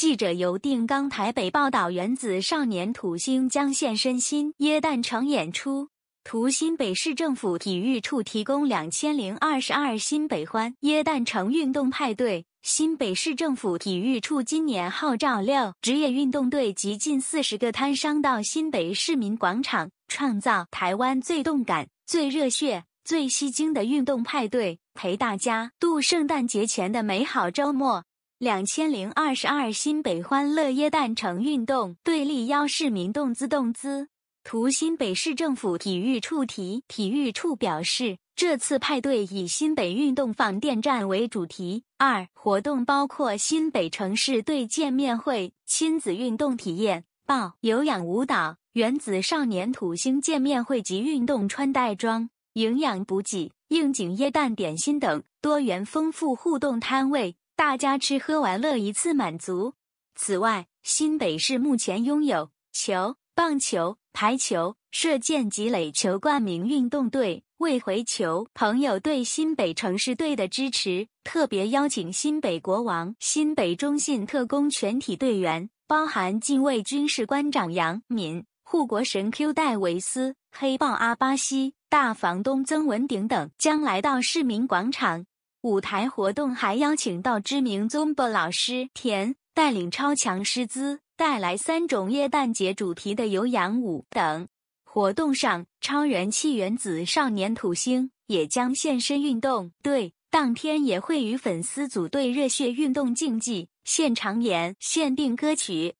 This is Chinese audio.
记者由定冈台北报道：原子少年土星将现身新耶诞城演出。图新北市政府体育处提供。两千零二十二新北欢耶诞城运动派对，新北市政府体育处今年号召六职业运动队及近四十个摊商到新北市民广场，创造台湾最动感、最热血、最吸睛的运动派对，陪大家度圣诞节前的美好周末。两千零二十二新北欢乐椰蛋城运动队力邀市民动姿动姿。图新北市政府体育处题，体育处表示，这次派对以新北运动放电站为主题。二活动包括新北城市队见面会、亲子运动体验、报有氧舞蹈、原子少年土星见面会及运动穿戴装、营养补给、应景椰蛋点心等多元丰富互动摊位。大家吃喝玩乐一次满足。此外，新北市目前拥有球、棒球、排球、射箭、垒球冠名运动队，为回球朋友对新北城市队的支持，特别邀请新北国王、新北中信特工全体队员，包含近卫军事官长杨敏、护国神 Q 戴维斯、黑豹阿巴西、大房东曾文鼎等，将来到市民广场。舞台活动还邀请到知名 Zumba 老师田带领超强师资，带来三种耶诞节主题的有氧舞等。活动上，超人气原子少年土星也将现身运动队，当天也会与粉丝组队热血运动竞技，现场演限定歌曲。